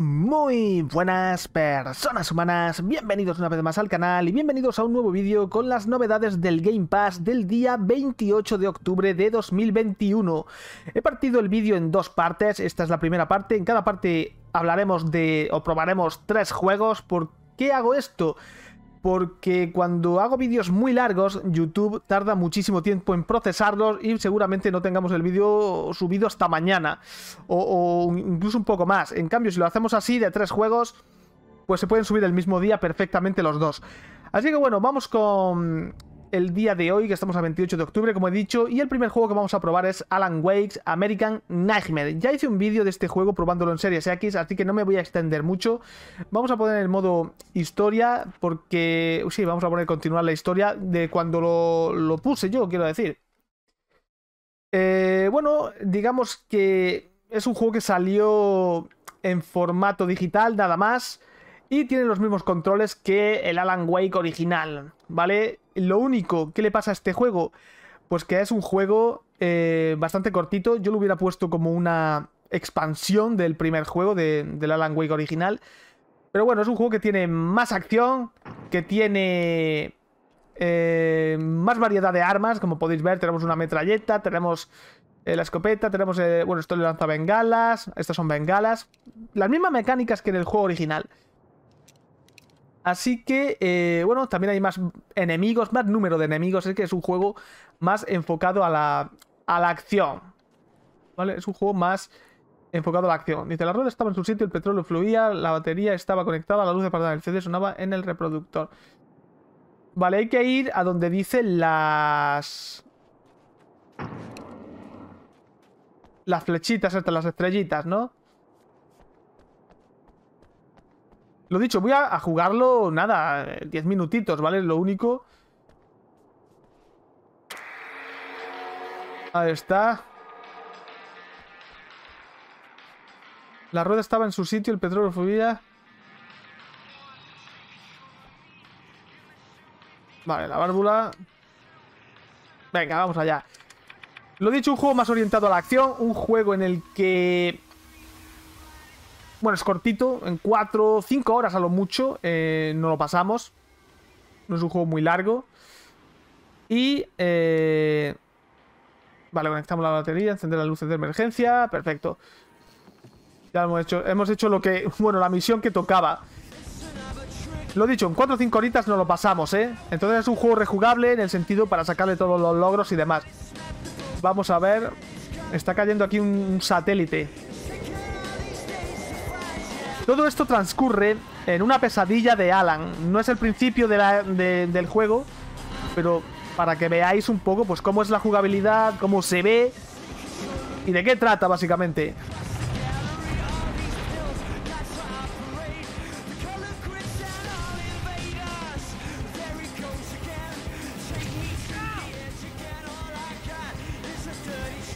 Muy buenas personas humanas, bienvenidos una vez más al canal y bienvenidos a un nuevo vídeo con las novedades del Game Pass del día 28 de octubre de 2021. He partido el vídeo en dos partes, esta es la primera parte, en cada parte hablaremos de o probaremos tres juegos. ¿Por qué hago esto? porque cuando hago vídeos muy largos, YouTube tarda muchísimo tiempo en procesarlos y seguramente no tengamos el vídeo subido hasta mañana o, incluso un poco más. En cambio, si lo hacemos así de tres juegos, pues se pueden subir el mismo día perfectamente los dos. Así que bueno, vamos con, el día de hoy, que estamos a 28 de octubre, como he dicho, y el primer juego que vamos a probar es Alan Wake's American Nightmare. Ya hice un vídeo de este juego probándolo en Series X, así que no me voy a extender mucho. Vamos a poner el modo historia, porque... Sí, vamos a poner continuar la historia de cuando lo, puse yo, quiero decir. Eh, bueno, digamos que es un juego que salió en formato digital, nada más... Y tiene los mismos controles que el Alan Wake original, ¿vale? Lo único que le pasa a este juego, pues que es un juego eh, bastante cortito. Yo lo hubiera puesto como una expansión del primer juego, de, del Alan Wake original. Pero bueno, es un juego que tiene más acción, que tiene eh, más variedad de armas. Como podéis ver, tenemos una metralleta, tenemos eh, la escopeta, tenemos... bueno, esto le lanza bengalas, estas son bengalas. Las mismas mecánicas que en el juego original. Así que, eh, bueno, también hay más enemigos, más número de enemigos. Es que es un juego más enfocado a la, a la acción. ¿Vale? Es un juego más enfocado a la acción. Dice, la rueda estaba en su sitio, el petróleo fluía, la batería estaba conectada, la luz de parada del CD sonaba en el reproductor. Vale, hay que ir a donde dice las... Las flechitas, hasta las estrellitas, ¿no? Lo dicho, voy a, jugarlo, nada, 10 minutitos, ¿vale? Lo único. Ahí está. La rueda estaba en su sitio, el petróleo fluía. Vale, la válvula. Venga, vamos allá. Lo dicho, un juego más orientado a la acción, un juego en el que bueno, es cortito, en 4, 5 horas a lo mucho eh, no lo pasamos. No es un juego muy largo. Y... Eh, vale, conectamos la batería, encender las luces de emergencia, perfecto. Ya hemos hecho, hemos hecho lo que... Bueno, la misión que tocaba. Lo dicho, en 4 o 5 horitas no lo pasamos, ¿eh? Entonces es un juego rejugable en el sentido para sacarle todos los logros y demás. Vamos a ver... Está cayendo aquí un satélite. Todo esto transcurre en una pesadilla de Alan. No es el principio del juego, pero para que veáis un poco pues cómo es la jugabilidad, cómo se ve y de qué trata básicamente.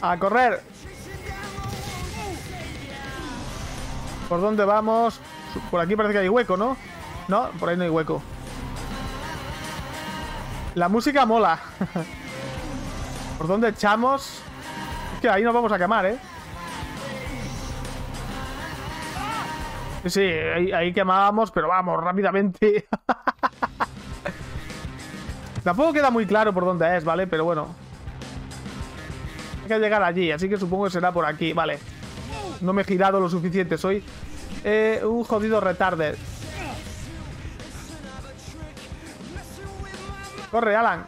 A correr. ¿Por dónde vamos? Por aquí parece que hay hueco, ¿no? No, por ahí no hay hueco. La música mola. ¿Por dónde echamos? Es que ahí nos vamos a quemar, ¿eh? Sí, ahí, ahí quemábamos, pero vamos, rápidamente. Tampoco queda muy claro por dónde es, ¿vale? Pero bueno. Hay que llegar allí, así que supongo que será por aquí. Vale. No me he girado lo suficiente. Soy eh, un jodido retarder. Corre, Alan.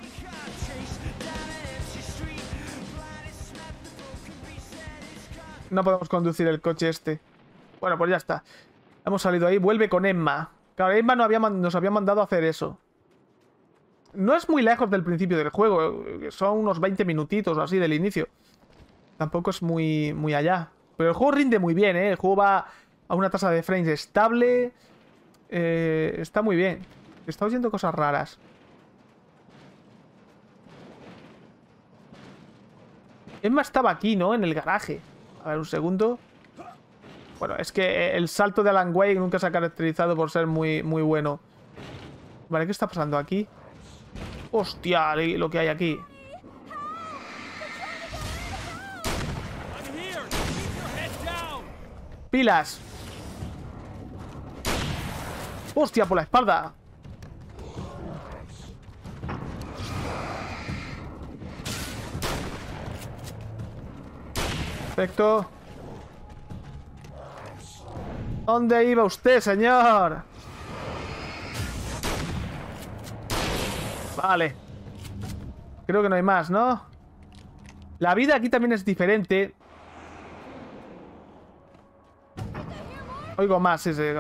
No podemos conducir el coche este. Bueno, pues ya está. Hemos salido ahí. Vuelve con Emma. Claro, Emma no nos había mandado a hacer eso. No es muy lejos del principio del juego. Eh, son unos 20 minutitos o así del inicio. Tampoco es muy, muy allá. Pero el juego rinde muy bien, ¿eh? El juego va a una tasa de frames estable. Eh, está muy bien. Está oyendo cosas raras. Emma estaba aquí, ¿no? En el garaje. A ver, un segundo. Bueno, es que el salto de Alan Wake nunca se ha caracterizado por ser muy, muy bueno. Vale, ¿qué está pasando aquí? Hostia, lo que hay aquí. pilas. ¡Hostia, por la espalda! Perfecto. ¿Dónde iba usted, señor? Vale. Creo que no hay más, ¿no? La vida aquí también es diferente. Oigo más ese.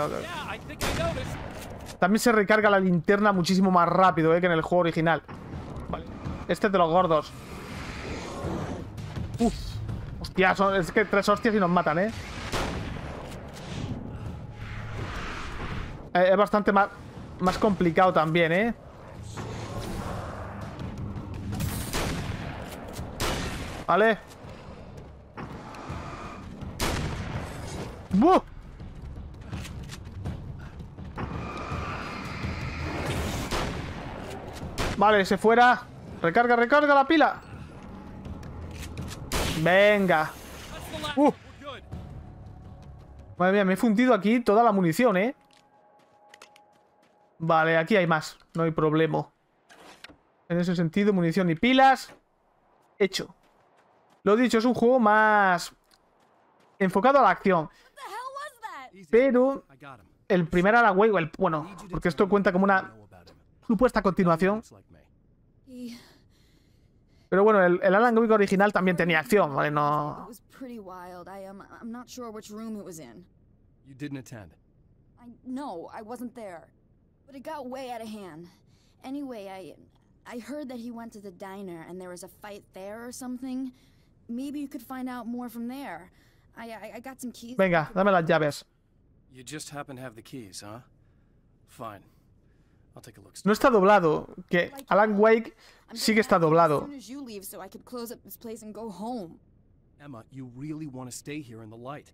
También se recarga la linterna muchísimo más rápido eh, que en el juego original. Vale. Este es de los gordos. Uf. Hostia, es que tres hostias y nos matan, ¿eh? eh es bastante más, más complicado también, ¿eh? Vale. ¡Buh! Vale, se fuera. Recarga, recarga la pila. Venga. Uh. Madre mía, me he fundido aquí toda la munición, ¿eh? Vale, aquí hay más. No hay problema. En ese sentido, munición y pilas. Hecho. Lo dicho, es un juego más... Enfocado a la acción. Pero... El primer el Bueno, porque esto cuenta como una supuesta continuación. Pero bueno, el, el Alan Wake original también tenía acción, ¿vale? No... You didn't attend. I no, I wasn't there. But it got way out of hand. Anyway, I I heard that he went to the diner and there was a fight there or something. Maybe you could find out more from there. I I, I got some keys. Venga, dame las llaves. You just happen to have the keys, huh? Fine. No está doblado, que uh, Alan Wake sí que está doblado. Emma, you really want to stay here in the light.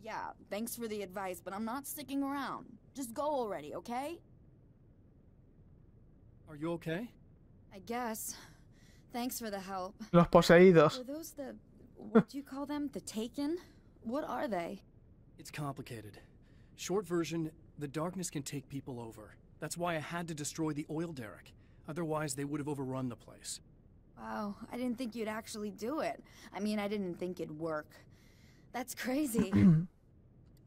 Yeah, thanks for the advice, but I'm not sticking around. Just go already, okay? Are you okay? I guess. Thanks for the help. Los poseídos. Are those the what do you call them? The taken? What are they? It's complicated. Short version, the darkness can take people over. That's why I had to destroy the oil derrick. Otherwise, they would have overrun the place. Wow, I didn't think you'd actually do it. I mean, I didn't think it'd work. That's crazy.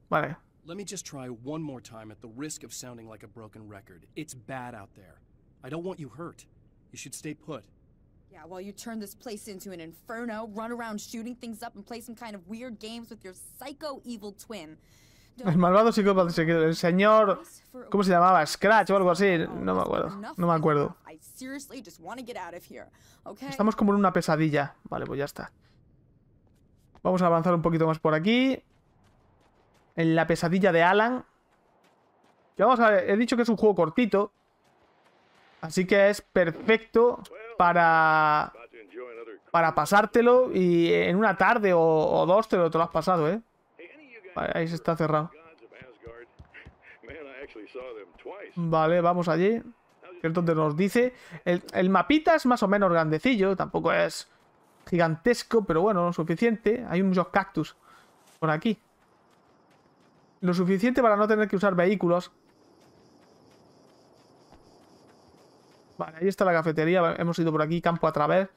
Why? Let me just try one more time at the risk of sounding like a broken record. It's bad out there. I don't want you hurt. You should stay put. Yeah, while well, you turn this place into an inferno, run around shooting things up and play some kind of weird games with your psycho evil twin. El malvado psicópata El señor... ¿Cómo se llamaba? Scratch o algo así. No me acuerdo. No me acuerdo. Estamos como en una pesadilla. Vale, pues ya está. Vamos a avanzar un poquito más por aquí. En la pesadilla de Alan. Ya vamos a ver. He dicho que es un juego cortito. Así que es perfecto para... Para pasártelo y en una tarde o, o dos te lo, te lo has pasado, ¿eh? Ahí se está cerrado. Vale, vamos allí. es donde nos dice. El, el, mapita es más o menos grandecillo. Tampoco es gigantesco, pero bueno, lo suficiente. Hay muchos cactus por aquí. Lo suficiente para no tener que usar vehículos. Vale, ahí está la cafetería. Hemos ido por aquí, campo a través.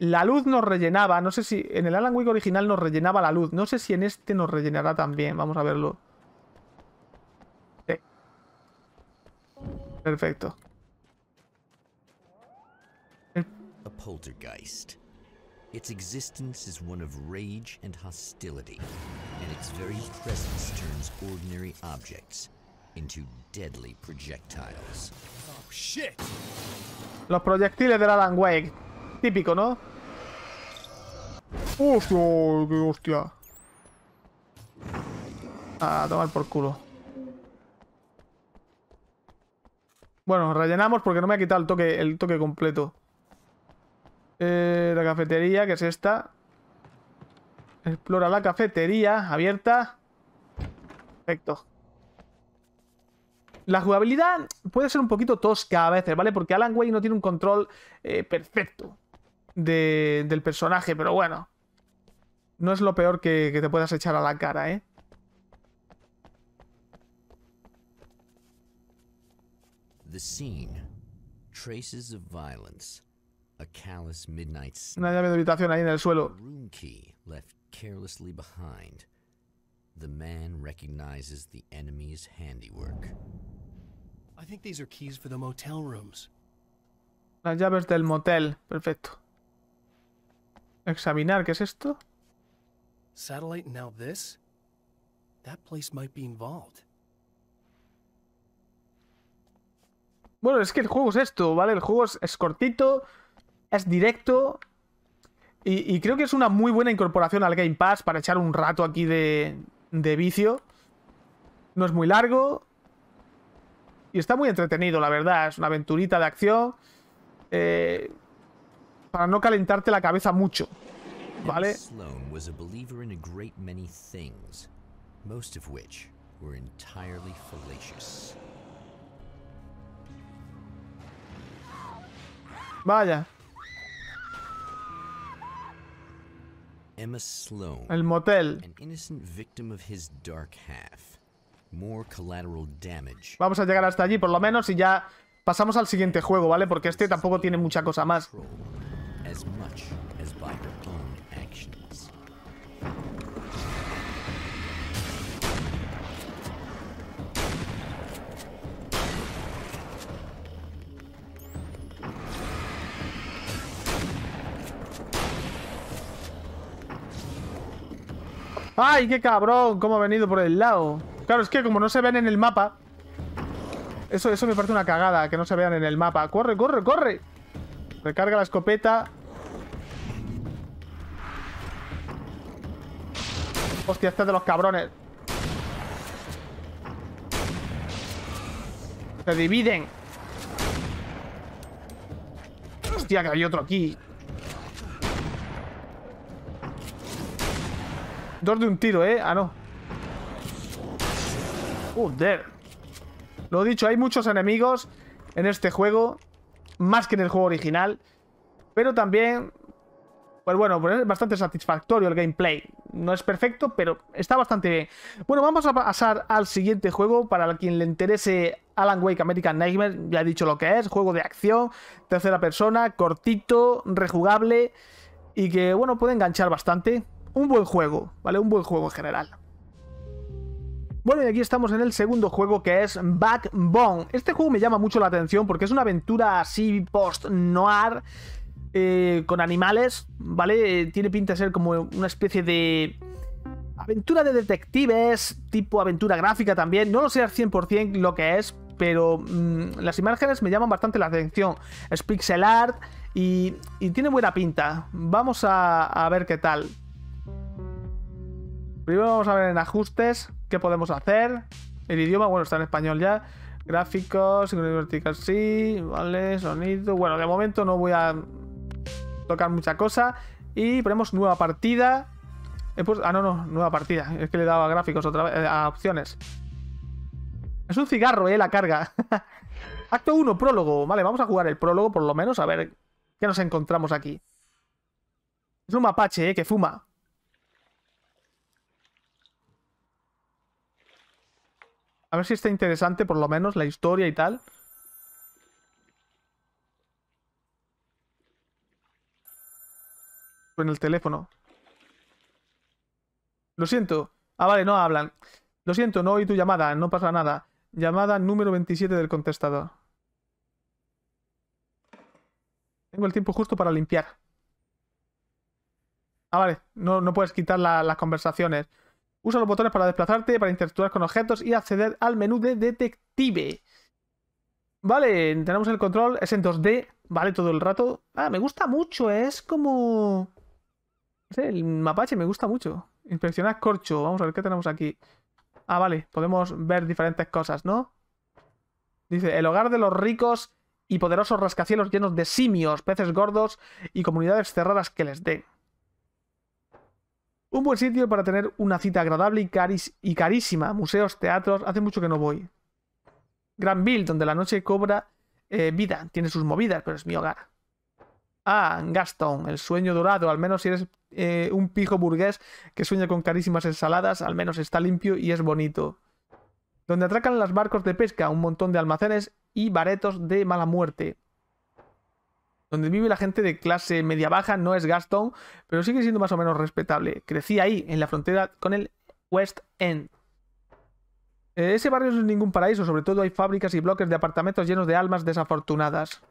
La luz nos rellenaba, no sé si en el Alan Wake original nos rellenaba la luz, no sé si en este nos rellenará también, vamos a verlo. Sí. Perfecto. A poltergeist. Its existence is one of rage and hostility, and its very presence turns ordinary objects into deadly projectiles. Oh, shit. Los proyectiles del Alan Wake. Típico, ¿no? ¡Hostia! ¡Qué hostia! A tomar por culo. Bueno, rellenamos porque no me ha quitado el toque, el toque completo. Eh, la cafetería, que es esta. Explora la cafetería, abierta. Perfecto. La jugabilidad puede ser un poquito tosca a veces, ¿vale? Porque Alan Way no tiene un control eh, perfecto de, del personaje, pero bueno. No es lo peor que, que te puedas echar a la cara, ¿eh? The scene. Traces of violence. A callous midnight Una llave de habitación ahí en el suelo. Room key left carelessly behind. The man recognizes the enemy's handiwork. I think these are keys for the motel rooms. Las llaves del motel, perfecto. Examinar, ¿qué es esto? Bueno, es que el juego es esto, ¿vale? El juego es, cortito, es directo. Y, creo que es una muy buena incorporación al Game Pass para echar un rato aquí de, de vicio. No es muy largo. Y está muy entretenido, la verdad. Es una aventurita de acción. Eh, para no calentarte la cabeza mucho. ¿Vale? Vaya. el motel. Vamos a llegar hasta allí por lo menos y ya pasamos al siguiente juego, ¿vale? Porque este tampoco tiene mucha cosa más. ¡Ay, qué cabrón! ¿Cómo ha venido por el lado? Claro, es que como no se ven en el mapa... Eso, eso me parece una cagada, que no se vean en el mapa. ¡Corre, corre, corre! Recarga la escopeta. Hostia, este de los cabrones. Se dividen. Hostia, que hay otro aquí. Dos de un tiro, ¿eh? Ah, no. Joder. Lo he dicho, hay muchos enemigos en este juego. Más que en el juego original. Pero también pues bueno, pues es bastante satisfactorio el gameplay. No es perfecto, pero está bastante bien. Bueno, vamos a pasar al siguiente juego. Para quien le interese Alan Wake American Nightmare, ya he dicho lo que es. Juego de acción, tercera persona, cortito, rejugable y que, bueno, puede enganchar bastante. Un buen juego, ¿vale? Un buen juego en general. Bueno, y aquí estamos en el segundo juego que es Backbone. Este juego me llama mucho la atención porque es una aventura así post-noir eh, con animales, ¿vale? Eh, tiene pinta de ser como una especie de aventura de detectives, tipo aventura gráfica también. No lo sé al 100% lo que es, pero mm, las imágenes me llaman bastante la atención. Es pixel art y, tiene buena pinta. Vamos a, ver qué tal. Primero vamos a ver en ajustes qué podemos hacer. El idioma, bueno, está en español ya. Gráficos, vertical sí, vale, sonido. Bueno, de momento no voy a tocar mucha cosa. Y ponemos nueva partida. Eh, pues, ah, no, no, nueva partida. Es que le daba gráficos eh, a opciones. Es un cigarro, eh, la carga. Acto 1, prólogo. Vale, vamos a jugar el prólogo por lo menos, a ver qué nos encontramos aquí. Es un mapache, eh, que fuma. A ver si está interesante por lo menos la historia y tal. En el teléfono. Lo siento. Ah, vale, no hablan. Lo siento, no oí tu llamada, no pasa nada. Llamada número 27 del contestador. Tengo el tiempo justo para limpiar. Ah, vale, no, puedes quitar las conversaciones. Usa los botones para desplazarte, para interactuar con objetos y acceder al menú de detective. Vale, tenemos el control, es en 2D, vale, todo el rato. Ah, me gusta mucho, es como el mapache me gusta mucho. Inspeccionar corcho. Vamos a ver qué tenemos aquí. Ah, vale. Podemos ver diferentes cosas, ¿no? Dice, el hogar de los ricos y poderosos rascacielos llenos de simios, peces gordos y comunidades cerradas que les den. Un buen sitio para tener una cita agradable y, carísima. Museos, teatros, hace mucho que no voy. Granville, donde la noche cobra eh, vida. Tiene sus movidas, pero es mi hogar. Ah, Gaston, el sueño dorado, al menos si eres eh, un pijo burgués que sueña con carísimas ensaladas, al menos está limpio y es bonito. Donde atracan los barcos de pesca, un montón de almacenes y baretos de mala muerte. Donde vive la gente de clase media-baja no es Gaston, pero sigue siendo más o menos respetable. Crecí ahí, en la frontera con el West End. Eh, ese barrio no es ningún paraíso, sobre todo hay fábricas y bloques de apartamentos llenos de almas desafortunadas.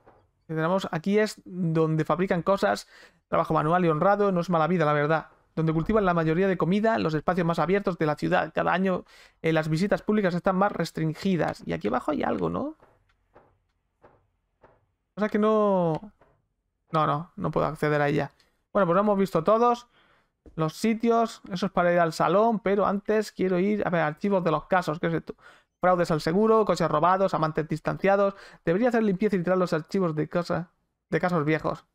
Tenemos, aquí es donde fabrican cosas, trabajo manual y honrado, no es mala vida, la verdad. Donde cultivan la mayoría de comida, los espacios más abiertos de la ciudad. Cada año eh, las visitas públicas están más restringidas. Y aquí abajo hay algo, ¿no? O sea que no... No, no, no puedo acceder a ella. Bueno, pues lo hemos visto todos. Los sitios, eso es para ir al salón, pero antes quiero ir a ver archivos de los casos. ¿Qué sé tú fraudes al seguro, coches robados, amantes distanciados. Debería hacer limpieza y tirar los archivos de, casa. de casos viejos.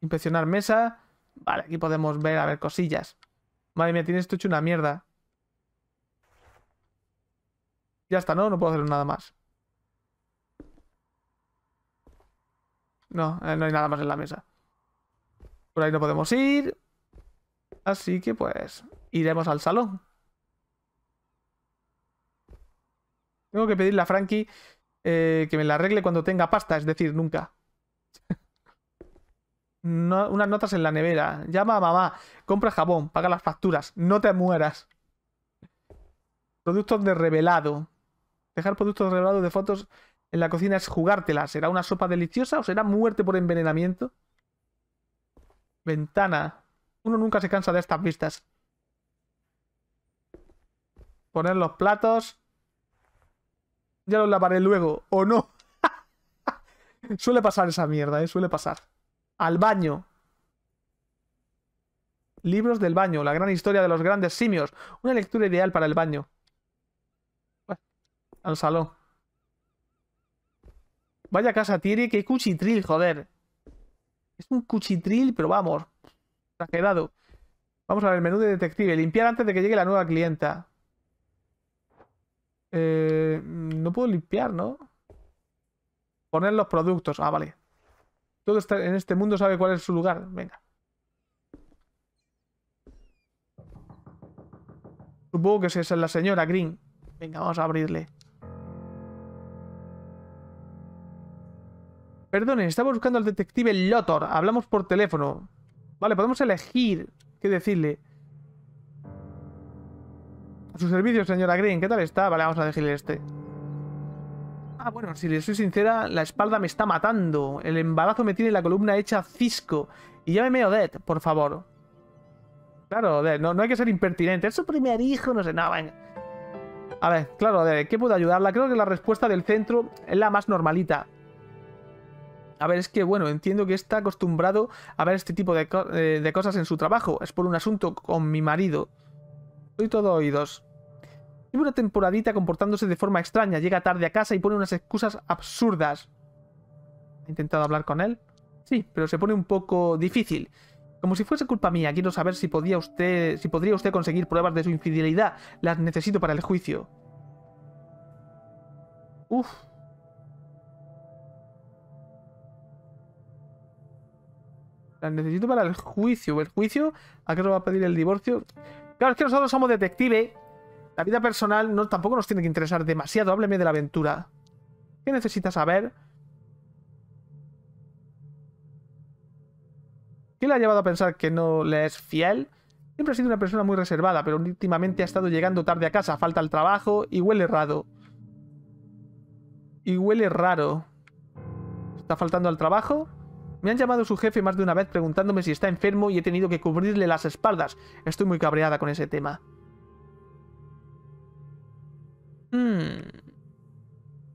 Inspeccionar mesa. Vale, aquí podemos ver, a ver, cosillas. Madre mía, tienes esto hecho una mierda. Ya está, ¿no? No puedo hacer nada más. No, eh, no hay nada más en la mesa. Por ahí no podemos ir. Así que pues iremos al salón. Tengo que pedirle a Frankie eh, que me la arregle cuando tenga pasta, es decir, nunca. unas notas en la nevera. Llama a mamá. Compra jabón. Paga las facturas. No te mueras. Productos de revelado. Dejar productos de revelado de fotos en la cocina es jugártela. ¿Será una sopa deliciosa o será muerte por envenenamiento? Ventana. Uno nunca se cansa de estas vistas. Poner los platos ya lo lavaré luego, o no. suele pasar esa mierda, ¿eh? Suele pasar. Al baño. Libros del baño, la gran historia de los grandes simios. Una lectura ideal para el baño. al salón. Vaya casa Tiri. qué cuchitril, joder. Es un cuchitril, pero vamos. quedado. Vamos a ver el menú de detective. Limpiar antes de que llegue la nueva clienta. Eh, mm, no puedo limpiar, ¿no? Poner los productos. Ah, vale. Todo está en este mundo sabe cuál es su lugar. Venga. Supongo que esa es la señora Green. Venga, vamos a abrirle. Perdone, estaba buscando al detective Lotor. Hablamos por teléfono. Vale, podemos elegir qué decirle su servicio, señora Green. ¿Qué tal está? Vale, vamos a decirle este. Ah, bueno, si le soy sincera, la espalda me está matando. El embarazo me tiene la columna hecha cisco. Y llámeme Odette, por favor. Claro, Odette, no, hay que ser impertinente. Es su primer hijo, no sé, nada, venga. A ver, claro, Odette, ¿qué puedo ayudarla? Creo que la respuesta del centro es la más normalita. A ver, es que, bueno, entiendo que está acostumbrado a ver este tipo de, eh, de cosas en su trabajo. Es por un asunto con mi marido. Soy todo oídos. Lleva una temporadita comportándose de forma extraña, llega tarde a casa y pone unas excusas absurdas. ¿Ha intentado hablar con él? Sí, pero se pone un poco difícil. Como si fuese culpa mía, quiero saber si, podía usted, si podría usted conseguir pruebas de su infidelidad. Las necesito para el juicio. Uf. Las necesito para el juicio. ¿El juicio? ¿A qué nos va a pedir el divorcio? Claro, es que nosotros somos detectives la vida personal no, tampoco nos tiene que interesar demasiado. Hábleme de la aventura. ¿Qué necesita saber? ¿Qué le ha llevado a pensar que no le es fiel? Siempre ha sido una persona muy reservada, pero últimamente ha estado llegando tarde a casa, falta el trabajo y huele raro. Y huele raro. ¿Está faltando al trabajo? Me han llamado su jefe más de una vez preguntándome si está enfermo y he tenido que cubrirle las espaldas. Estoy muy cabreada con ese tema. Mm.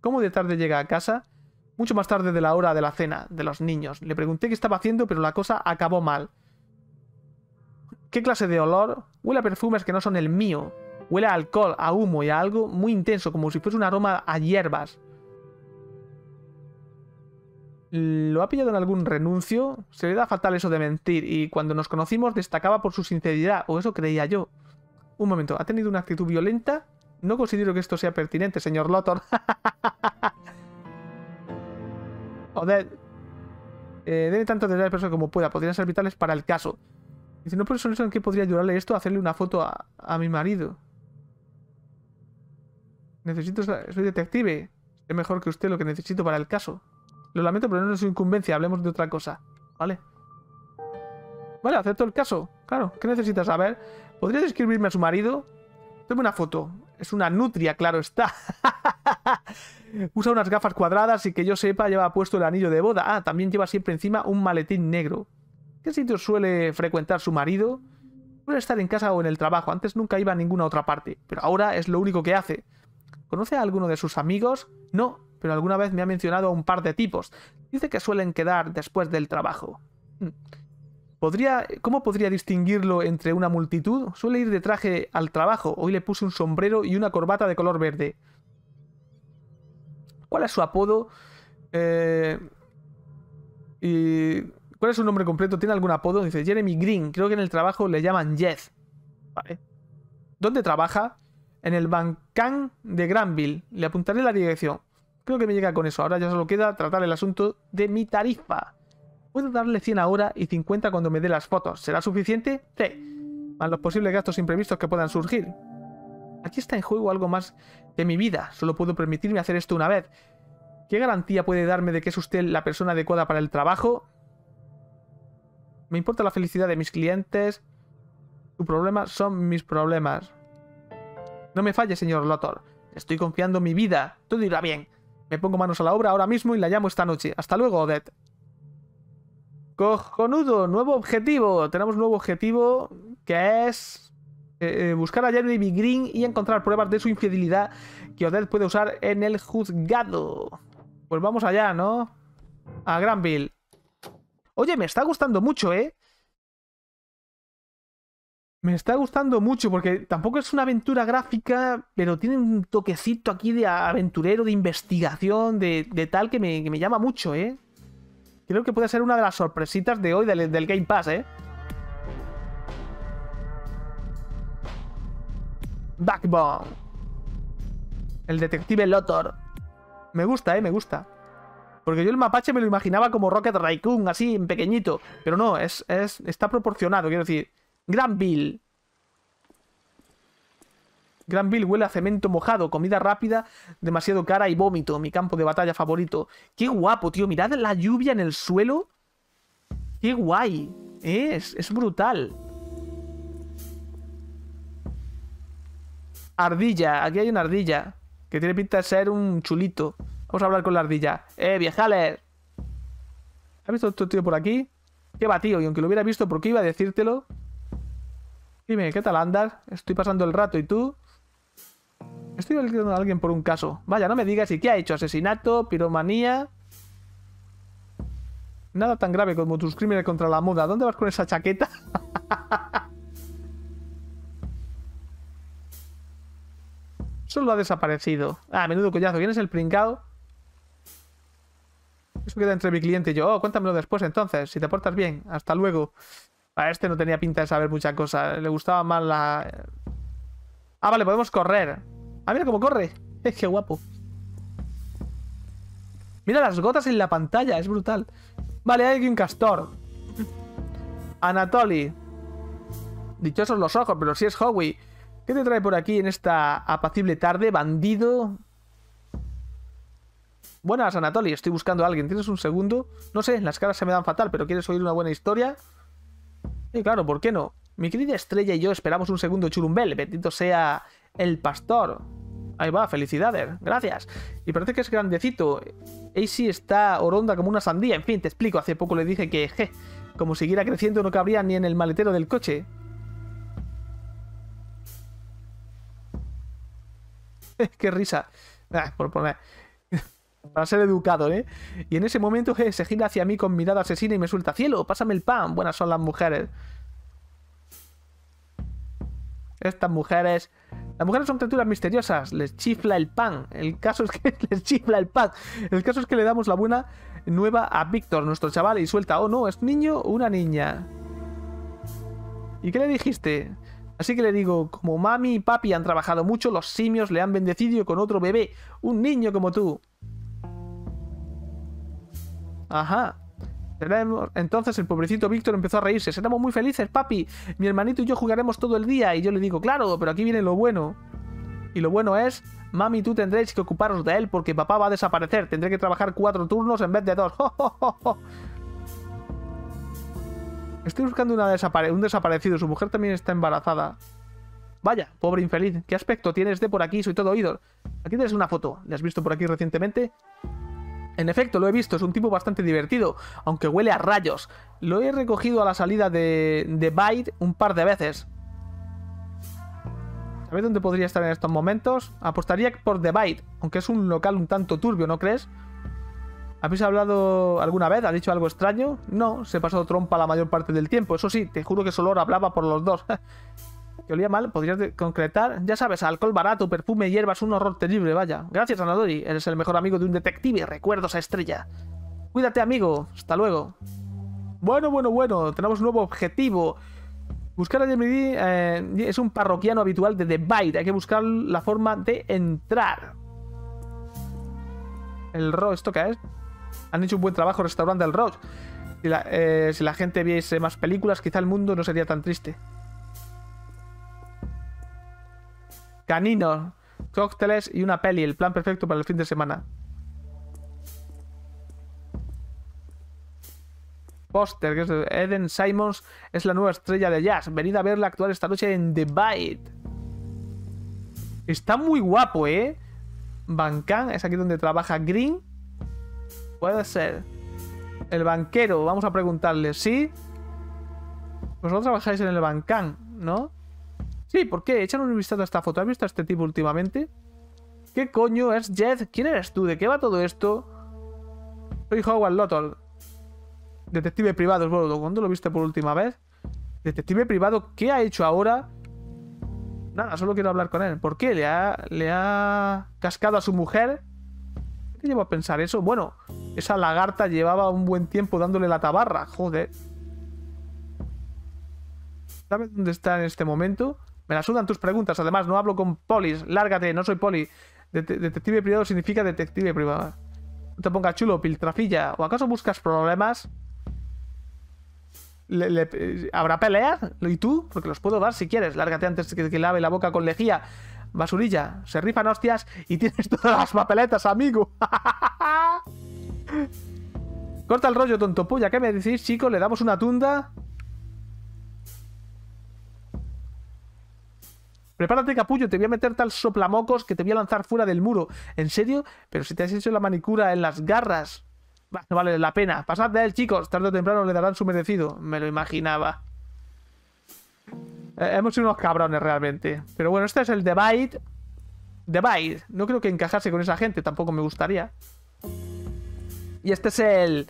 ¿Cómo de tarde llega a casa? Mucho más tarde de la hora de la cena de los niños. Le pregunté qué estaba haciendo, pero la cosa acabó mal. ¿Qué clase de olor? Huele a perfumes que no son el mío. Huele a alcohol, a humo y a algo muy intenso, como si fuese un aroma a hierbas. ¿Lo ha pillado en algún renuncio? Se le da fatal eso de mentir y cuando nos conocimos destacaba por su sinceridad, o eso creía yo. Un momento, ¿ha tenido una actitud violenta? No considero que esto sea pertinente, señor Lothar. Joder. Eh, debe tanto de la persona como pueda. Podrían ser vitales para el caso. Dice, no por eso en qué podría ayudarle esto a hacerle una foto a, mi marido. Necesito... Soy detective. Es mejor que usted lo que necesito para el caso. Lo lamento, pero no es su incumbencia. Hablemos de otra cosa. ¿Vale? Vale, acepto el caso. Claro, ¿qué necesitas saber? ¿Podría describirme a su marido? Tome una foto. Es una nutria, claro está. Usa unas gafas cuadradas y que yo sepa lleva puesto el anillo de boda. Ah, también lleva siempre encima un maletín negro. ¿Qué sitio suele frecuentar su marido? Suele estar en casa o en el trabajo. Antes nunca iba a ninguna otra parte, pero ahora es lo único que hace. ¿Conoce a alguno de sus amigos? No, pero alguna vez me ha mencionado a un par de tipos. Dice que suelen quedar después del trabajo. Mm. ¿Cómo podría distinguirlo entre una multitud? Suele ir de traje al trabajo. Hoy le puse un sombrero y una corbata de color verde. ¿Cuál es su apodo? Eh, y, ¿Cuál es su nombre completo? ¿Tiene algún apodo? Dice Jeremy Green. Creo que en el trabajo le llaman Jeff. ¿Dónde trabaja? En el Bancán de Granville. Le apuntaré la dirección. Creo que me llega con eso. Ahora ya solo queda tratar el asunto de mi tarifa. Puedo darle 100 ahora y 50 cuando me dé las fotos. ¿Será suficiente? Sí. Más los posibles gastos imprevistos que puedan surgir. Aquí está en juego algo más de mi vida. Solo puedo permitirme hacer esto una vez. ¿Qué garantía puede darme de que es usted la persona adecuada para el trabajo? Me importa la felicidad de mis clientes. Su problema son mis problemas. No me falle, señor Lothar. Estoy confiando mi vida. Todo irá bien. Me pongo manos a la obra ahora mismo y la llamo esta noche. Hasta luego, Odette. Cojonudo, nuevo objetivo. Tenemos un nuevo objetivo que es eh, buscar a Jeremy Green y encontrar pruebas de su infidelidad que Odette puede usar en el juzgado. Pues vamos allá, ¿no? A Granville. Oye, me está gustando mucho, ¿eh? Me está gustando mucho porque tampoco es una aventura gráfica, pero tiene un toquecito aquí de aventurero, de investigación, de, tal que me llama mucho, ¿eh? Creo que puede ser una de las sorpresitas de hoy del, Game Pass, ¿eh? Backbone. El detective Lotor. Me gusta, ¿eh? Me gusta. Porque yo el mapache me lo imaginaba como Rocket Raccoon, así, en pequeñito. Pero no, es, es está proporcionado, quiero decir. Granville. Bill. Granville huele a cemento mojado, comida rápida, demasiado cara y vómito, mi campo de batalla favorito. Qué guapo, tío, mirad la lluvia en el suelo. Qué guay. Es, es brutal. Ardilla, aquí hay una ardilla, que tiene pinta de ser un chulito. Vamos a hablar con la ardilla. ¡Eh, viejales! ¿Has visto otro tío por aquí? Qué va, tío, y aunque lo hubiera visto, ¿por qué iba a decírtelo? Dime, ¿qué tal andas? Estoy pasando el rato, ¿y tú? Estoy alquilando a alguien por un caso. Vaya, no me digas. ¿Y qué ha hecho? ¿Asesinato? ¿Piromanía? Nada tan grave como tus crímenes contra la moda. ¿Dónde vas con esa chaqueta? Solo ha desaparecido. Ah, menudo collazo. ¿Quién es el princado? Eso queda entre mi cliente y yo. Oh, cuéntamelo después entonces, si te portas bien. Hasta luego. A este no tenía pinta de saber mucha cosa. Le gustaba más la... Ah, vale, podemos correr. Ah, mira cómo corre. Es que guapo. Mira las gotas en la pantalla, es brutal. Vale, hay un castor. Anatoly. Dichosos los ojos, pero si es Howie. ¿Qué te trae por aquí en esta apacible tarde, bandido? Buenas, Anatoly. Estoy buscando a alguien. ¿Tienes un segundo? No sé, las caras se me dan fatal, pero ¿quieres oír una buena historia? Y claro, ¿por qué no? Mi querida estrella y yo esperamos un segundo churumbel. Bendito sea el Pastor. Ahí va, felicidades, gracias. Y parece que es grandecito. AC está oronda como una sandía. En fin, te explico. Hace poco le dije que, je, como siguiera creciendo, no cabría ni en el maletero del coche. Eh, qué risa. Ah, por poner. Para ser educado, ¿eh? Y en ese momento je, se gira hacia mí con mirada asesina y me suelta: Cielo, pásame el pan. Buenas son las mujeres. Estas mujeres. Las mujeres son criaturas misteriosas. Les chifla el pan. El caso es que les chifla el pan. El caso es que le damos la buena nueva a Víctor, nuestro chaval, y suelta. Oh no, es niño o una niña. ¿Y qué le dijiste? Así que le digo, como mami y papi han trabajado mucho, los simios le han bendecido con otro bebé, un niño como tú. Ajá. Entonces el pobrecito Víctor empezó a reírse. Seremos muy felices, papi. Mi hermanito y yo jugaremos todo el día. Y yo le digo, claro, pero aquí viene lo bueno. Y lo bueno es, mami, tú tendréis que ocuparos de él porque papá va a desaparecer. Tendré que trabajar cuatro turnos en vez de dos. Estoy buscando una un desaparecido. Su mujer también está embarazada. Vaya, pobre infeliz. ¿Qué aspecto tienes de por aquí? Soy todo oído. Aquí tienes una foto. ¿Le has visto por aquí recientemente? En efecto, lo he visto, es un tipo bastante divertido, aunque huele a rayos. Lo he recogido a la salida de, The Byte un par de veces. A dónde podría estar en estos momentos. Apostaría por The Byte, aunque es un local un tanto turbio, ¿no crees? ¿Habéis hablado alguna vez? ¿Ha dicho algo extraño? No, se pasó trompa la mayor parte del tiempo. Eso sí, te juro que solo hablaba por los dos. que olía mal, podrías concretar. Ya sabes, alcohol barato, perfume, hierbas, un horror terrible, vaya. Gracias, Anadori. Eres el mejor amigo de un detective. Recuerdo a estrella. Cuídate, amigo. Hasta luego. Bueno, bueno, bueno. Tenemos un nuevo objetivo. Buscar a Jeremy eh, es un parroquiano habitual de The Bite. Hay que buscar la forma de entrar. El Ro, ¿esto qué es? Han hecho un buen trabajo restaurando el Ro. si la eh, gente viese más películas, quizá el mundo no sería tan triste. caninos, cócteles y una peli. El plan perfecto para el fin de semana. póster que es Eden Simons, es la nueva estrella de jazz. Venid a verla actuar esta noche en The Bite. Está muy guapo, ¿eh? Bancán, es aquí donde trabaja Green. Puede ser. El banquero, vamos a preguntarle, ¿sí? Vosotros trabajáis en el Bancan, ¿no? Sí, ¿por qué? Echan un vistazo a esta foto. ¿Has visto a este tipo últimamente? ¿Qué coño es Jed? ¿Quién eres tú? ¿De qué va todo esto? Soy Howard Lotol. Detective privado, boludo. ¿Cuándo lo viste por última vez? Detective privado, ¿qué ha hecho ahora? Nada, solo quiero hablar con él. ¿Por qué? ¿Le ha, le ha cascado a su mujer? ¿Qué te llevo a pensar eso? Bueno, esa lagarta llevaba un buen tiempo dándole la tabarra. Joder. ¿Sabes dónde está en este momento? Me la sudan tus preguntas. Además, no hablo con polis. Lárgate, no soy poli. detective privado significa detective privado. No te pongas chulo, piltrafilla. ¿O acaso buscas problemas? Eh, ¿Habrá pelear ¿Y tú? Porque los puedo dar si quieres. Lárgate antes que, que lave la boca con lejía. Basurilla, se rifan hostias y tienes todas las papeletas, amigo. Corta el rollo, tonto polla. ¿Qué me decís, chico? ¿Le damos una tunda? Prepárate, capullo, te voy a meter tal soplamocos que te voy a lanzar fuera del muro. ¿En serio? Pero si te has hecho la manicura en las garras. no vale la pena. Pasad de él, chicos. Tarde o temprano le darán su merecido. Me lo imaginaba. Eh, hemos sido unos cabrones realmente. Pero bueno, este es el de Devide, No creo que encajase con esa gente. Tampoco me gustaría. Y este es el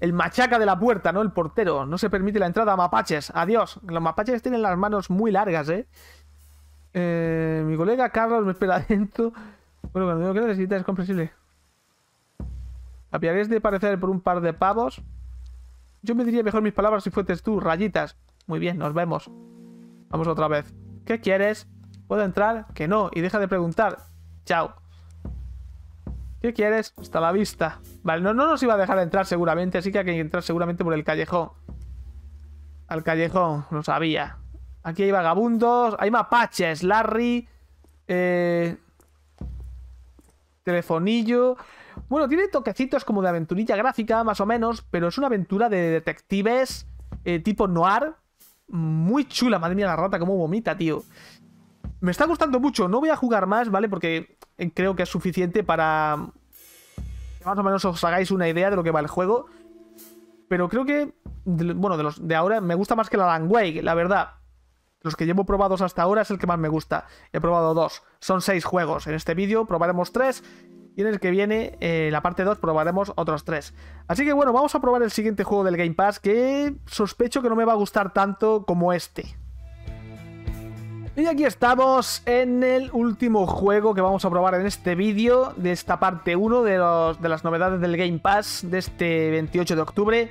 el machaca de la puerta, ¿no? El portero. No se permite la entrada a mapaches. Adiós. Los mapaches tienen las manos muy largas, ¿eh? Eh, mi colega Carlos me espera adentro. Bueno, cuando digo que necesitas es comprensible. ¿Apiaréis de parecer por un par de pavos? Yo me diría mejor mis palabras si fuentes tú, rayitas. Muy bien, nos vemos. Vamos otra vez. ¿Qué quieres? ¿Puedo entrar? Que no, y deja de preguntar. Chao. ¿Qué quieres? Hasta la vista. Vale, no, no nos iba a dejar entrar seguramente, así que hay que entrar seguramente por el callejón. Al callejón, lo sabía. Aquí hay vagabundos. Hay mapaches. Larry. Eh, telefonillo. Bueno, tiene toquecitos como de aventurilla gráfica, más o menos. Pero es una aventura de detectives eh, tipo noir. Muy chula. Madre mía, la rata, como vomita, tío. Me está gustando mucho. No voy a jugar más, ¿vale? Porque eh, creo que es suficiente para... más o menos os hagáis una idea de lo que va el juego. Pero creo que... bueno, de de ahora me gusta más que la Langway, la verdad. Los que llevo probados hasta ahora es el que más me gusta. He probado dos. Son seis juegos. En este vídeo probaremos tres. Y en el que viene, eh, la parte 2, probaremos otros tres. Así que bueno, vamos a probar el siguiente juego del Game Pass, que sospecho que no me va a gustar tanto como este. Y aquí estamos en el último juego que vamos a probar en este vídeo de esta parte 1 de, las novedades del Game Pass de este 28 de octubre.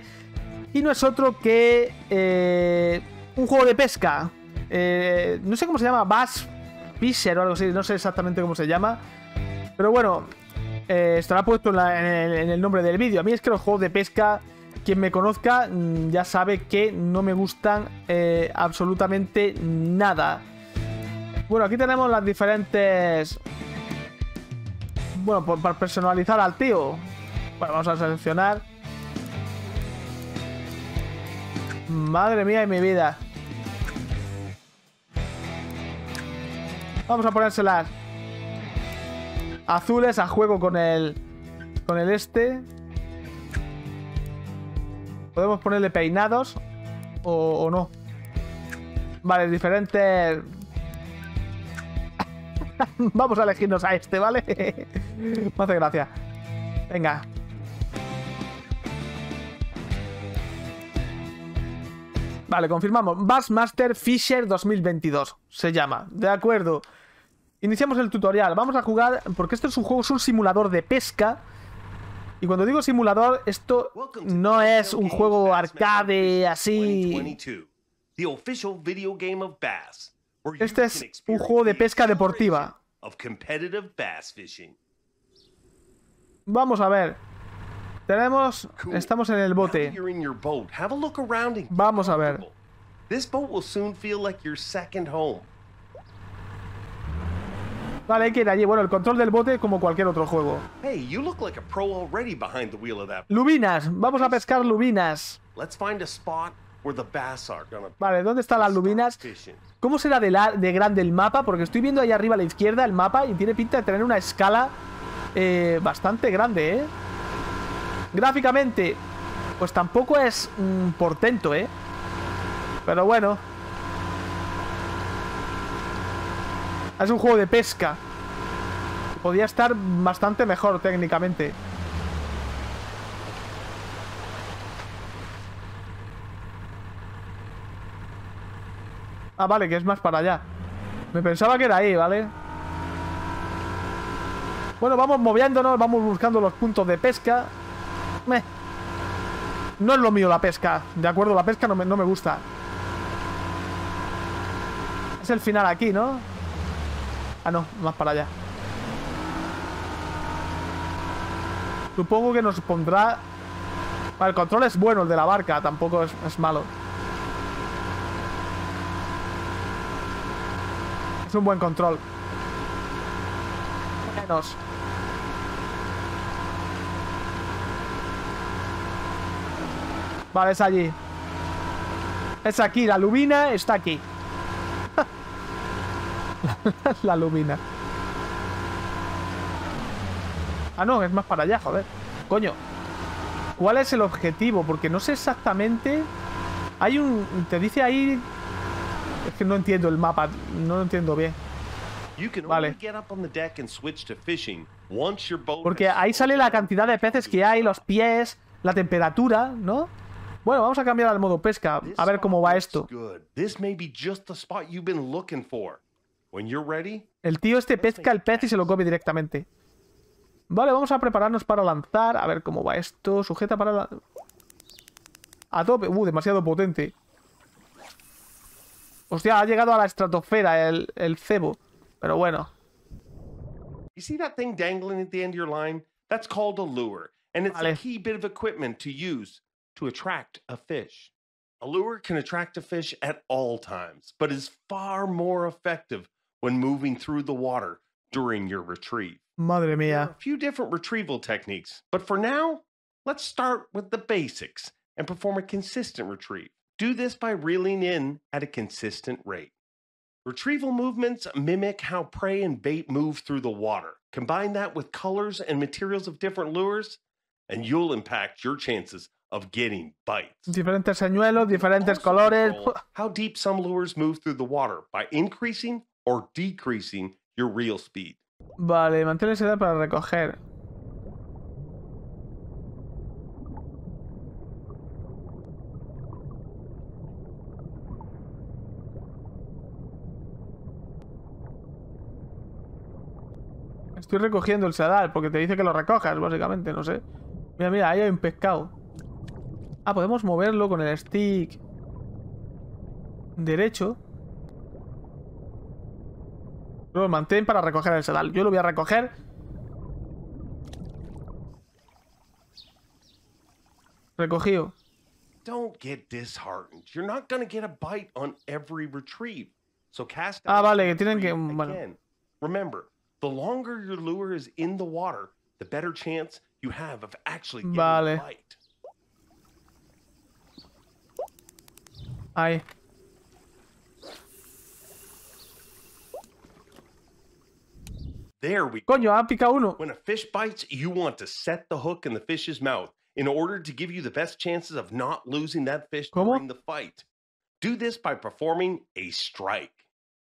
Y no es otro que eh, un juego de pesca, eh, no sé cómo se llama, Bass Fisher o algo así, no sé exactamente cómo se llama. Pero bueno, eh, estará puesto en, el, nombre del vídeo. A mí es que los juegos de pesca, quien me conozca mm, ya sabe que no me gustan eh, absolutamente nada. Bueno, aquí tenemos las diferentes... Bueno, para personalizar al tío. Bueno, vamos a seleccionar. Madre mía y mi vida. Vamos a ponérselas azules a juego con el con el este. Podemos ponerle peinados o, no. Vale, diferente. Vamos a elegirnos a este, ¿vale? Me hace gracia. Venga. Vale, confirmamos. Bassmaster Fisher 2022 se llama. De acuerdo. Iniciamos el tutorial. Vamos a jugar, porque este es un juego, es un simulador de pesca. Y cuando digo simulador, esto no es un juego arcade así. Este es un juego de pesca deportiva. Vamos a ver. Tenemos... Estamos en el bote. Vamos a ver. Vale, hay que ir allí. Bueno, el control del bote como cualquier otro juego. Lubinas, vamos a pescar lubinas. Vale, ¿dónde están las lubinas? ¿Cómo será de, de grande el mapa? Porque estoy viendo ahí arriba a la izquierda el mapa y tiene pinta de tener una escala eh, bastante grande, ¿eh? Gráficamente, pues tampoco es un mm, portento, ¿eh? Pero bueno, Es un juego de pesca. Podía estar bastante mejor técnicamente. Ah, vale, que es más para allá. Me pensaba que era ahí, ¿vale? Bueno, vamos moviéndonos, vamos buscando los puntos de pesca. No es lo mío la pesca, ¿de acuerdo? La pesca no me, no me gusta. Es el final aquí, ¿no? Ah, no, más para allá. Supongo que nos pondrá... Vale, el control es bueno, el de la barca, tampoco es, malo. Es un buen control. Menos. Vale, es allí. Es aquí, la lubina está aquí. la lumina. Ah, no, es más para allá, joder. Coño. ¿Cuál es el objetivo? Porque no sé exactamente... Hay un... Te dice ahí... Es que no entiendo el mapa. No lo entiendo bien. Vale. Porque ahí sale la cantidad de peces que hay, los pies, la temperatura, ¿no? Bueno, vamos a cambiar al modo pesca, a ver cómo va esto. When you're ready, el tío este pesca el pez y se lo come directamente. Vale, vamos a prepararnos para lanzar. A ver cómo va esto. Sujeta para... La... A tope. Uh, demasiado potente. Hostia, ha llegado a la estratosfera el, el cebo. Pero bueno. You see that thing dangling at the end of your line? That's called a lure, and it's vale. a key bit of equipment to use to attract a fish. A lure can attract a fish at all times, but is far more effective when moving through the water during your retrieve. Mother mia. A few different retrieval techniques, but for now, let's start with the basics and perform a consistent retrieve. Do this by reeling in at a consistent rate. Retrieval movements mimic how prey and bait move through the water. Combine that with colors and materials of different lures, and you'll impact your chances of getting bites. Diferentes señuelos, diferentes colores. How deep some lures move through the water by increasing or decreasing your real speed. Vale, mantén el edad para recoger. Estoy recogiendo el sadal porque te dice que lo recojas, básicamente, no sé. Mira, mira, ahí hay un pescado. Ah, podemos moverlo con el stick derecho. Lo mantén para recoger el sedal. Yo lo voy a recoger. Recogido. Don't get disheartened. You're not gonna get a bite on every retrieve. So cast ah, vale, que tienen que. Bueno. Remember, the longer your lure is in the water, the better chance you have of actually getting vale. a bite. Ahí. There we Coño, ah, uno. When a fish bites, you want to set the hook in the fish's mouth in order to give you the best chances of not losing that fish ¿Cómo? during the fight. Do this by performing a strike.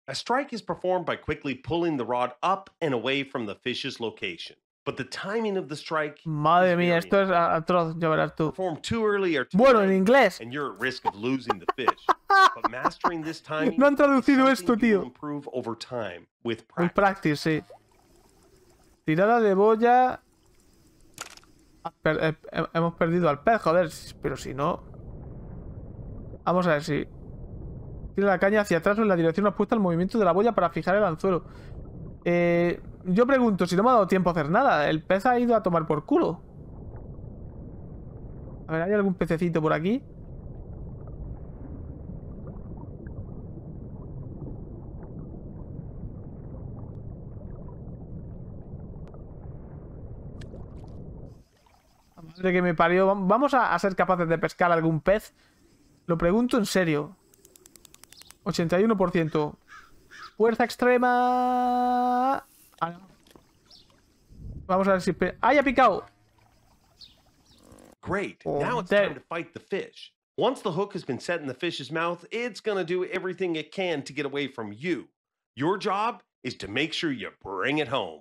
A strike is performed by quickly pulling the rod up and away from the fish's location. But the timing of the strike Madre mía, esto es atroz, ya verás tú. Perform too early or too bueno, late, en inglés. and you're at risk of losing the fish. but mastering this timing no han traducido esto, tío. improve over time with practice. With practice, sí. Tirada de boya. Eh, hemos perdido al pez, joder. Pero si no... Vamos a ver si... Tira la caña hacia atrás o en la dirección opuesta al movimiento de la boya para fijar el anzuelo. Eh, yo pregunto si no me ha dado tiempo a hacer nada. El pez ha ido a tomar por culo. A ver, ¿hay algún pececito por aquí? que me parió. Vamos a, a, ser capaces de pescar algún pez. Lo pregunto en serio. 81%. Fuerza extrema... Vamos a ver si... ¡Ay, ha picado! Great. Oh, Now it's time to fight the fish. Once the hook has been set in the fish's mouth, it's going to do everything it can to get away from you. Your job is to make sure you bring it home.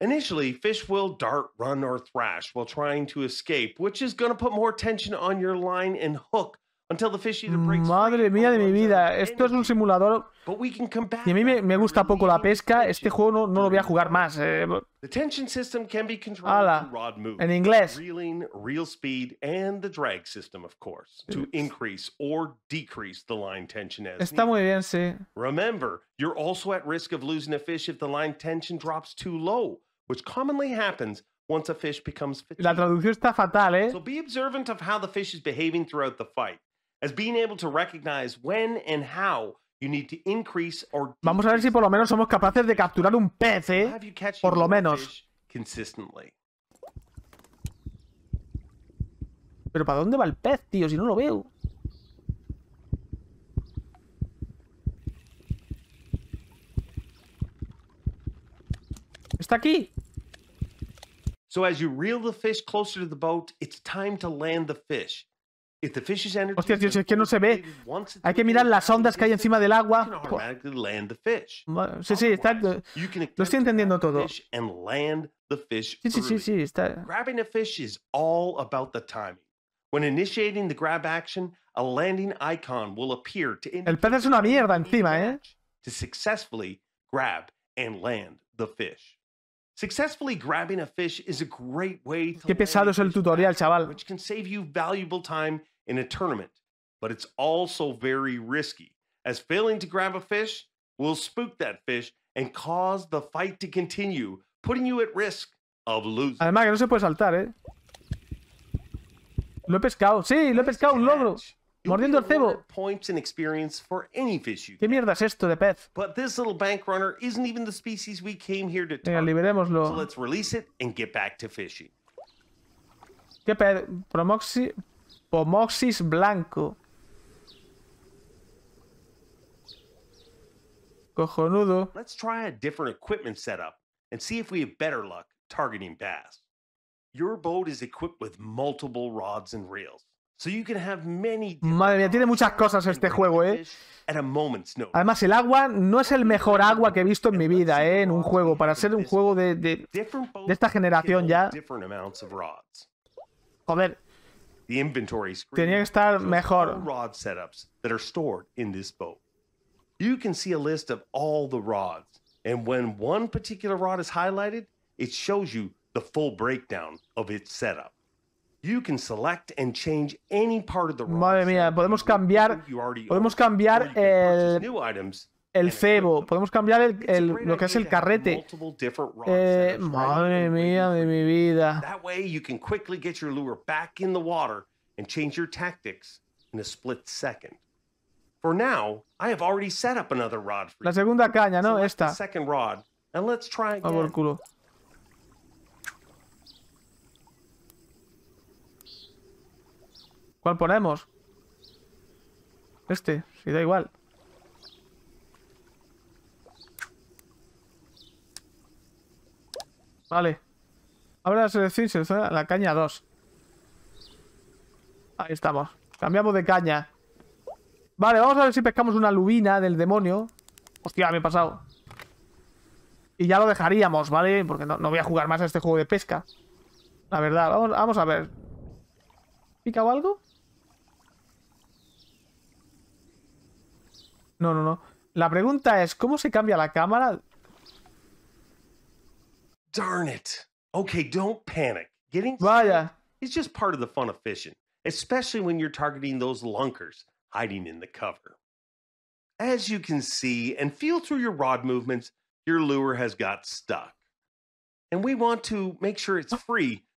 Initially, fish will dart, run, or thrash while trying to escape, which is going to put more tension on your line and hook Madre mía de mi vida, esto es un simulador. Y a mí me, me gusta poco la pesca, este juego no, no lo voy a jugar más. Eh. Ala, en inglés. Está muy bien, sí. Remember, you're also at risk of losing a fish if the line tension drops too low, which commonly happens once a fish becomes La traducción está fatal, eh. So be observant of how the fish is behaving throughout the fight as being able to recognize when and how you need to increase or Vamos a ver si por lo menos somos capaces de capturar un pez, ¿eh? Por lo menos. Consistently. Pero ¿para dónde va el pez, tío? Si no lo veo. Está aquí. So as you reel the fish closer to the boat, it's time to land the fish. Hostia, tío, si es que no se ve. Hay que mirar las ondas que hay encima del agua. Sí, sí, está... Eh, lo estoy entendiendo todo. Sí, sí, sí, sí, está... El pez es una mierda encima, ¿eh? Successfully grabbing a fish is a great Qué pesado es el tutorial, chaval. in a tournament, but it's also very risky, as failing to grab a fish will spook that fish and cause the fight to continue, putting you at risk of losing. Además, que no se puede saltar, ¿eh? Lo he pescado. Sí, lo he pescado, un logro. Mordiendo el cebo. Points and experience for any fish you ¿Qué mierda es esto de pez? But this little bank runner isn't even the species we came here to Venga, liberémoslo. So let's release it and get back to fishing. ¿Qué pez? Promoxi... pomoxis blanco. Cojonudo. Let's try a different equipment setup and see if we have better luck targeting bass. Your boat is equipped with multiple rods and reels. So you can have many Madre mía, tiene muchas cosas este juego, ¿eh? Además, el agua no es el mejor agua que he visto en mi vida, ¿eh? En un juego, para ser un juego de, de, de esta generación ya. Joder, The inventory screen Tenía que estar mejor. rod setups that are stored in this boat. You can see a list of all the rods, and when one particular rod is highlighted, it shows you the full breakdown of its setup. You can select and change any part of the rod. Madre mía, podemos cambiar podemos cambiar el, el cebo, podemos cambiar el, el, lo que es el carrete. Eh, madre mía de mi vida. and change your tactics in a split second. For now, I have already set up another rod for you. La segunda caña, no, Select esta. second rod, and let's try again. Por culo. ¿Cuál ponemos? Este, si da igual. Vale. Ahora la selección selecciona la caña 2. Ahí estamos. Cambiamos de caña. Vale, vamos a ver si pescamos una lubina del demonio. Hostia, me he pasado. Y ya lo dejaríamos, ¿vale? Porque no, voy a jugar más a este juego de pesca. La verdad, vamos, a ver. ¿Pica o algo? No, no, no. La pregunta es, ¿cómo se cambia la cámara darn it. Okay, don't panic. Getting Raya is just part of the fun of fishing, especially when you're targeting those lunkers hiding in the cover. As you can see and feel through your rod movements, your lure has got stuck. And we want to make sure it's oh. free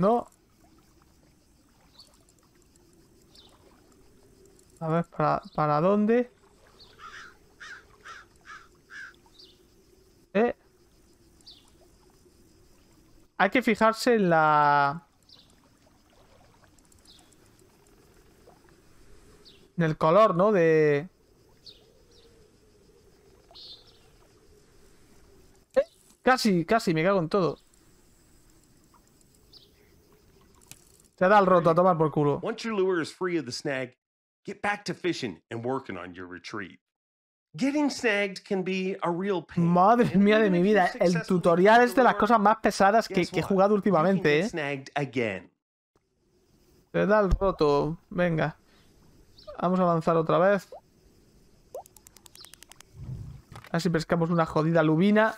No. A ver, ¿para, dónde? ¿Eh? Hay que fijarse en la... En el color, ¿no? De... Eh, casi, casi, me cago en todo. Se da el roto a tomar por culo. Madre mía de mi vida, el tutorial es de las cosas más pesadas que, he jugado últimamente, ¿eh? Se da el roto, venga. Vamos a avanzar otra vez. Así pescamos una jodida lubina.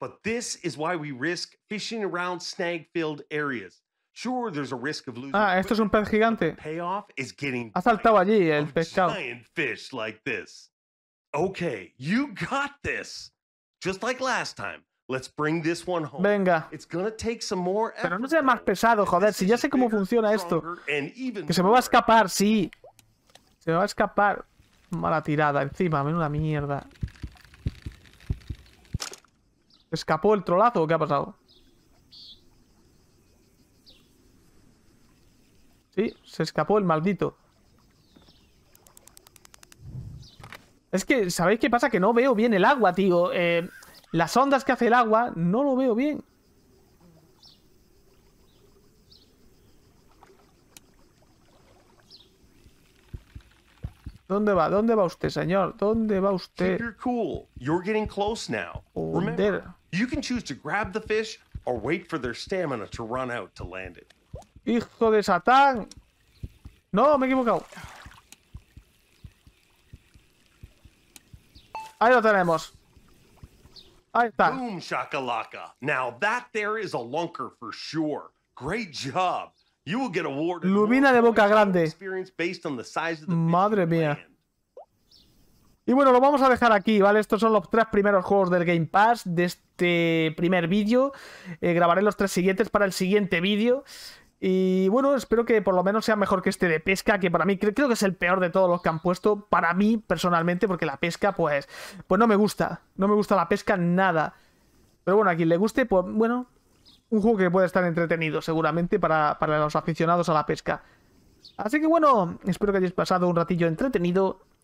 But this is why we risk fishing around snag-filled areas. Sure, there's a risk of losing ah, esto es un pez gigante. Payoff is getting ha saltado allí el pescado. Giant fish like this. Okay, you got this. Just like last time. Let's bring this one home. Venga. It's gonna take some more Pero no sea más pesado, joder. Si ya sé cómo funciona esto. Que se me va a escapar, sí. Se me va a escapar. Mala tirada encima, menuda mierda. ¿Escapó el trolazo o qué ha pasado? Sí, se escapó el maldito. Es que, ¿sabéis qué pasa? Que no veo bien el agua, tío. Eh, las ondas que hace el agua, no lo veo bien. ¿Dónde va? ¿Dónde va usted, señor? ¿Dónde va usted? You can choose to grab the fish or wait for their stamina to run out to land it. ¡Hijo de Satán! No, me he equivocado. Ahí lo tenemos. Ahí está. Boom, shakalaka. Now that there is a lunker for sure. Great job. You will get awarded Lumina de boca grande. Experience based on the size of the Madre mía. Land. Y bueno, lo vamos a dejar aquí, ¿vale? Estos son los tres primeros juegos del Game Pass de este primer vídeo. Eh, grabaré los tres siguientes para el siguiente vídeo. Y bueno, espero que por lo menos sea mejor que este de pesca, que para mí creo, que es el peor de todos los que han puesto, para mí personalmente, porque la pesca pues, pues no me gusta, no me gusta la pesca nada. Pero bueno, a quien le guste, pues bueno, un juego que puede estar entretenido seguramente para, para los aficionados a la pesca. Así que bueno, espero que hayáis pasado un ratillo entretenido